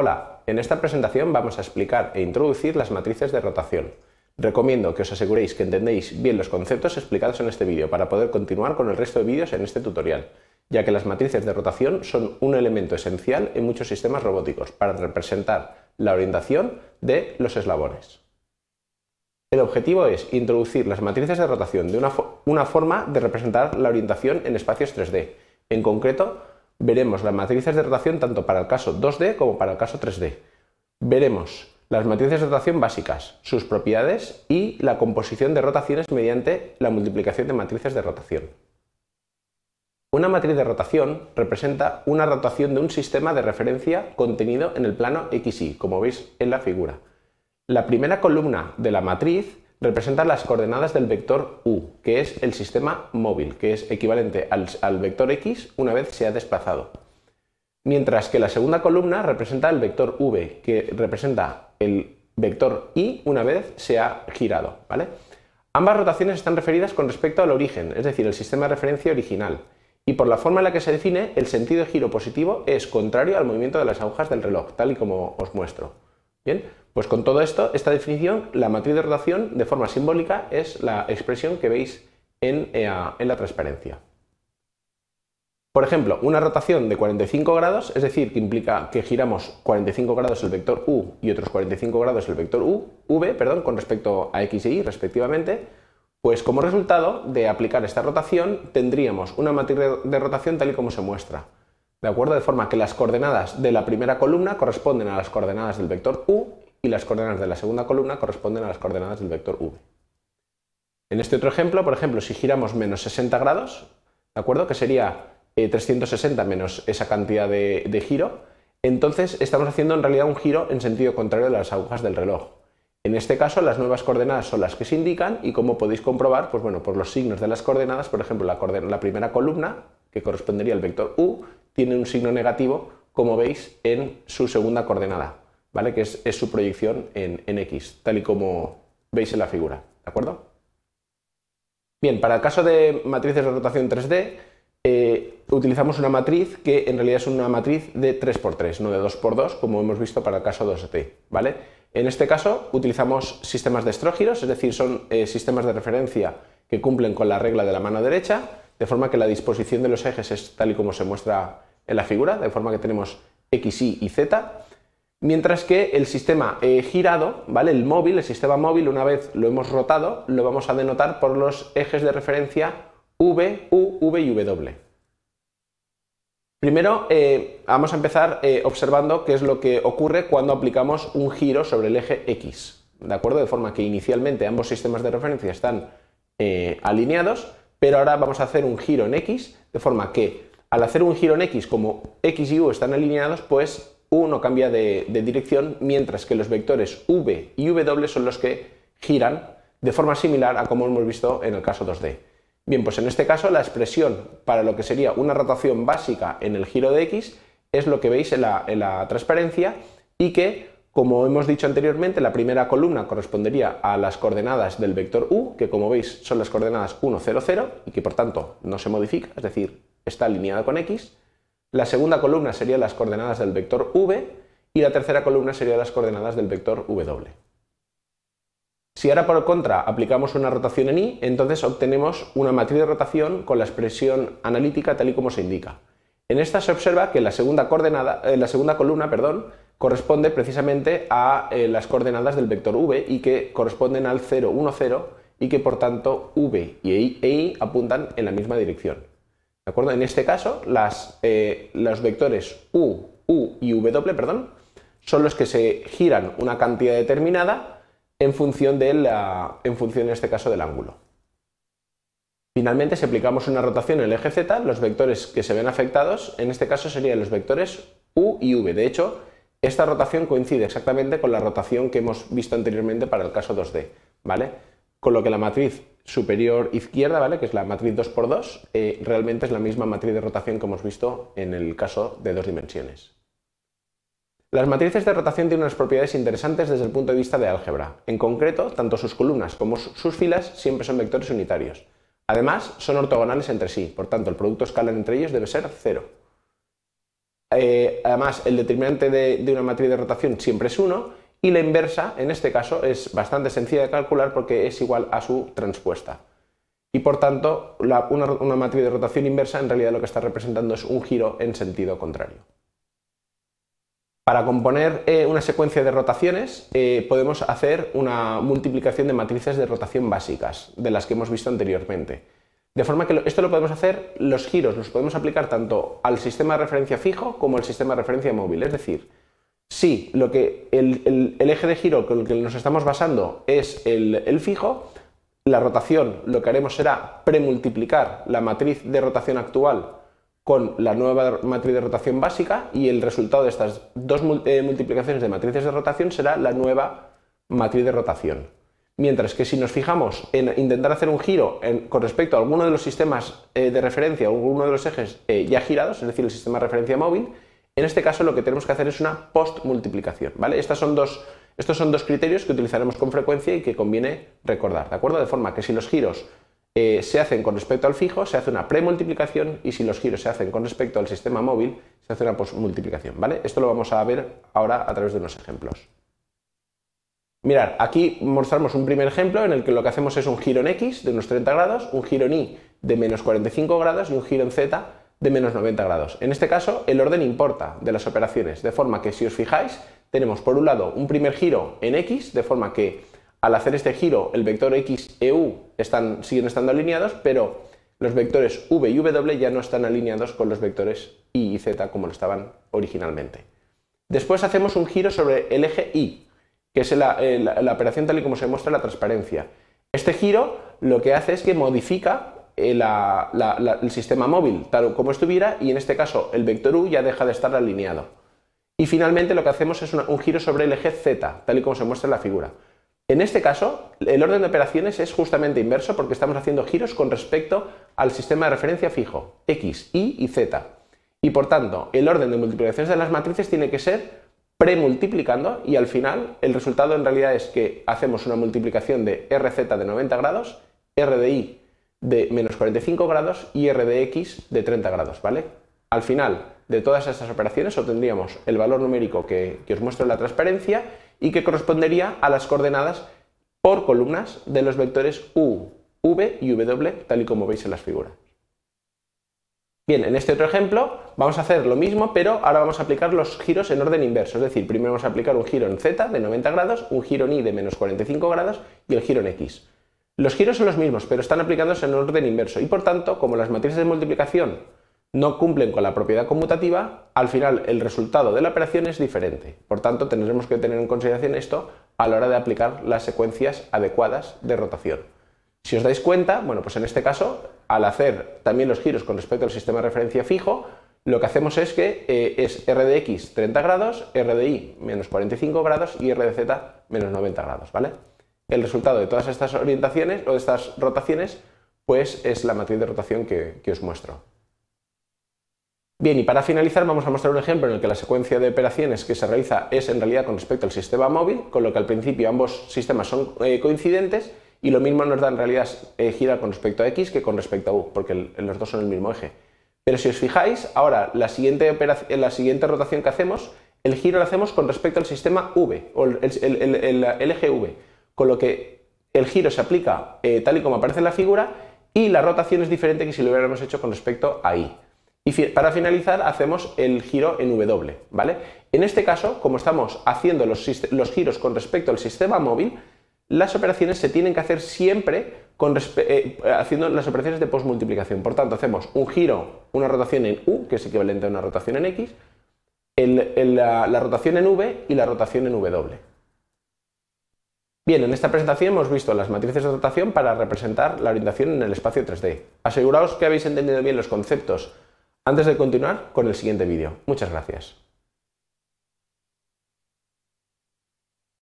Hola, en esta presentación vamos a explicar e introducir las matrices de rotación. Recomiendo que os aseguréis que entendéis bien los conceptos explicados en este vídeo para poder continuar con el resto de vídeos en este tutorial, ya que las matrices de rotación son un elemento esencial en muchos sistemas robóticos para representar la orientación de los eslabones. El objetivo es introducir las matrices de rotación de una, una forma de representar la orientación en espacios 3D, en concreto veremos las matrices de rotación tanto para el caso 2D como para el caso 3D. Veremos las matrices de rotación básicas, sus propiedades y la composición de rotaciones mediante la multiplicación de matrices de rotación. Una matriz de rotación representa una rotación de un sistema de referencia contenido en el plano XY, como veis en la figura. La primera columna de la matriz representa las coordenadas del vector u, que es el sistema móvil, que es equivalente al, vector x una vez se ha desplazado. Mientras que la segunda columna representa el vector v, que representa el vector y una vez se ha girado. ¿vale? Ambas rotaciones están referidas con respecto al origen, es decir, el sistema de referencia original. Y por la forma en la que se define, el sentido de giro positivo es contrario al movimiento de las agujas del reloj, tal y como os muestro. Bien, pues con todo esto, esta definición, la matriz de rotación de forma simbólica es la expresión que veis en, eh, la transparencia. Por ejemplo, una rotación de 45 grados, es decir, que implica que giramos 45 grados el vector u y otros 45 grados el vector u, v, perdón, con respecto a x y y respectivamente, pues como resultado de aplicar esta rotación tendríamos una matriz de rotación tal y como se muestra. ¿De acuerdo? De forma que las coordenadas de la primera columna corresponden a las coordenadas del vector u y las coordenadas de la segunda columna corresponden a las coordenadas del vector v. En este otro ejemplo, por ejemplo, si giramos menos 60 grados, ¿de acuerdo? Que sería 360 eh, menos esa cantidad de, giro, entonces estamos haciendo en realidad un giro en sentido contrario de las agujas del reloj. En este caso, las nuevas coordenadas son las que se indican y como podéis comprobar, pues bueno, por los signos de las coordenadas, por ejemplo, la, la primera columna, que correspondería al vector u, tiene un signo negativo, como veis, en su segunda coordenada. ¿vale? Que es, su proyección en, X, tal y como veis en la figura, ¿de acuerdo? Bien, para el caso de matrices de rotación 3D, eh, utilizamos una matriz que en realidad es una matriz de 3x3, no de 2x2, como hemos visto para el caso 2 t ¿vale? En este caso utilizamos sistemas de estrógiros, es decir, son eh, sistemas de referencia que cumplen con la regla de la mano derecha, de forma que la disposición de los ejes es tal y como se muestra en la figura, de forma que tenemos X, Y y Z, Mientras que el sistema eh, girado, ¿vale? El móvil, el sistema móvil, una vez lo hemos rotado, lo vamos a denotar por los ejes de referencia V, U, V y W. Primero eh, vamos a empezar eh, observando qué es lo que ocurre cuando aplicamos un giro sobre el eje X. ¿De acuerdo? De forma que inicialmente ambos sistemas de referencia están alineados, pero ahora vamos a hacer un giro en X, de forma que al hacer un giro en X, como X y U están alineados, pues uno cambia de, dirección, mientras que los vectores V y W son los que giran de forma similar a como hemos visto en el caso 2D. Bien, pues en este caso la expresión para lo que sería una rotación básica en el giro de X es lo que veis en la, en la transparencia y que, como hemos dicho anteriormente, la primera columna correspondería a las coordenadas del vector u, que como veis son las coordenadas 1, 0, 0 y que por tanto no se modifica, es decir, está alineada con x. La segunda columna sería las coordenadas del vector v y la tercera columna sería las coordenadas del vector w. Si ahora por contra aplicamos una rotación en i, entonces obtenemos una matriz de rotación con la expresión analítica tal y como se indica. En esta se observa que la segunda, coordenada, eh, la segunda columna perdón, corresponde precisamente a eh, las coordenadas del vector v y que corresponden al 0, 1, 0 y que por tanto v y e e i apuntan en la misma dirección. En este caso, eh, los vectores U, U y W, perdón, son los que se giran una cantidad determinada en función, de la, en función en este caso del ángulo. Finalmente, si aplicamos una rotación en el eje Z, los vectores que se ven afectados, en este caso serían los vectores U y V. De hecho, esta rotación coincide exactamente con la rotación que hemos visto anteriormente para el caso 2D, ¿vale? Con lo que la matriz superior izquierda, ¿vale? que es la matriz 2x2, eh, realmente es la misma matriz de rotación que hemos visto en el caso de dos dimensiones. Las matrices de rotación tienen unas propiedades interesantes desde el punto de vista de álgebra. En concreto, tanto sus columnas como sus filas siempre son vectores unitarios. Además, son ortogonales entre sí, por tanto, el producto escalar entre ellos debe ser cero. Eh, además, el determinante de, de una matriz de rotación siempre es 1 y la inversa, en este caso, es bastante sencilla de calcular porque es igual a su transpuesta. Y por tanto, una, matriz de rotación inversa en realidad lo que está representando es un giro en sentido contrario. Para componer eh, una secuencia de rotaciones eh, podemos hacer una multiplicación de matrices de rotación básicas, de las que hemos visto anteriormente. De forma que esto lo podemos hacer, los giros los podemos aplicar tanto al sistema de referencia fijo como al sistema de referencia móvil, es decir, si lo que el, eje de giro con el que nos estamos basando es el, fijo, la rotación lo que haremos será premultiplicar la matriz de rotación actual con la nueva matriz de rotación básica y el resultado de estas dos eh, multiplicaciones de matrices de rotación será la nueva matriz de rotación. Mientras que si nos fijamos en intentar hacer un giro con respecto a alguno de los sistemas eh, de referencia o alguno de los ejes eh, ya girados, es decir, el sistema de referencia móvil, en este caso lo que tenemos que hacer es una postmultiplicación, ¿vale? Estas son dos, estos son dos criterios que utilizaremos con frecuencia y que conviene recordar, ¿de acuerdo? De forma que si los giros eh, se hacen con respecto al fijo, se hace una premultiplicación y si los giros se hacen con respecto al sistema móvil, se hace una postmultiplicación, ¿vale? Esto lo vamos a ver ahora a través de unos ejemplos. Mirad, aquí mostramos un primer ejemplo en el que lo que hacemos es un giro en X de unos 30 grados, un giro en Y de menos 45 grados y un giro en Z de menos 90 grados. En este caso, el orden importa de las operaciones, de forma que si os fijáis, tenemos por un lado un primer giro en X, de forma que al hacer este giro el vector X, EU están, siguen estando alineados, pero los vectores V y W ya no están alineados con los vectores Y y Z como lo estaban originalmente. Después hacemos un giro sobre el eje Y, que es la, la operación tal y como se muestra en la transparencia. Este giro lo que hace es que modifica eh, el sistema móvil tal como estuviera y en este caso el vector u ya deja de estar alineado. Y finalmente lo que hacemos es un giro sobre el eje z, tal y como se muestra en la figura. En este caso, el orden de operaciones es justamente inverso porque estamos haciendo giros con respecto al sistema de referencia fijo, x, y y z. Y por tanto, el orden de multiplicaciones de las matrices tiene que ser premultiplicando y al final el resultado en realidad es que hacemos una multiplicación de rz de 90 grados, r de i de menos 45 grados y R de X de 30 grados, ¿vale? Al final de todas estas operaciones obtendríamos el valor numérico que, que os muestro en la transparencia y que correspondería a las coordenadas por columnas de los vectores U, V y W, tal y como veis en las figuras. Bien, en este otro ejemplo vamos a hacer lo mismo, pero ahora vamos a aplicar los giros en orden inverso, es decir, primero vamos a aplicar un giro en Z de 90 grados, un giro en Y de menos 45 grados y el giro en X. Los giros son los mismos, pero están aplicándose en orden inverso y por tanto, como las matrices de multiplicación no cumplen con la propiedad conmutativa, al final el resultado de la operación es diferente. Por tanto, tendremos que tener en consideración esto a la hora de aplicar las secuencias adecuadas de rotación. Si os dais cuenta, bueno, pues en este caso, al hacer también los giros con respecto al sistema de referencia fijo, lo que hacemos es que eh, es RDX de x 30 grados, R y menos 45 grados y R z menos 90 grados, ¿vale? el resultado de todas estas orientaciones o de estas rotaciones, pues es la matriz de rotación que, os muestro. Bien, y para finalizar vamos a mostrar un ejemplo en el que la secuencia de operaciones que se realiza es en realidad con respecto al sistema móvil, con lo que al principio ambos sistemas son eh, coincidentes y lo mismo nos da en realidad eh, girar con respecto a X que con respecto a U, porque los dos son el mismo eje. Pero si os fijáis, ahora la siguiente, la siguiente rotación que hacemos, el giro lo hacemos con respecto al sistema V, o el, el eje V con lo que el giro se aplica eh, tal y como aparece en la figura y la rotación es diferente que si lo hubiéramos hecho con respecto a Y. Y para finalizar hacemos el giro en W, ¿vale? En este caso, como estamos haciendo los, giros con respecto al sistema móvil, las operaciones se tienen que hacer siempre con eh, haciendo las operaciones de postmultiplicación. Por tanto, hacemos un giro, una rotación en U, que es equivalente a una rotación en X, la rotación en V y la rotación en W. Bien, en esta presentación hemos visto las matrices de rotación para representar la orientación en el espacio 3D. Aseguraos que habéis entendido bien los conceptos antes de continuar con el siguiente vídeo. Muchas gracias.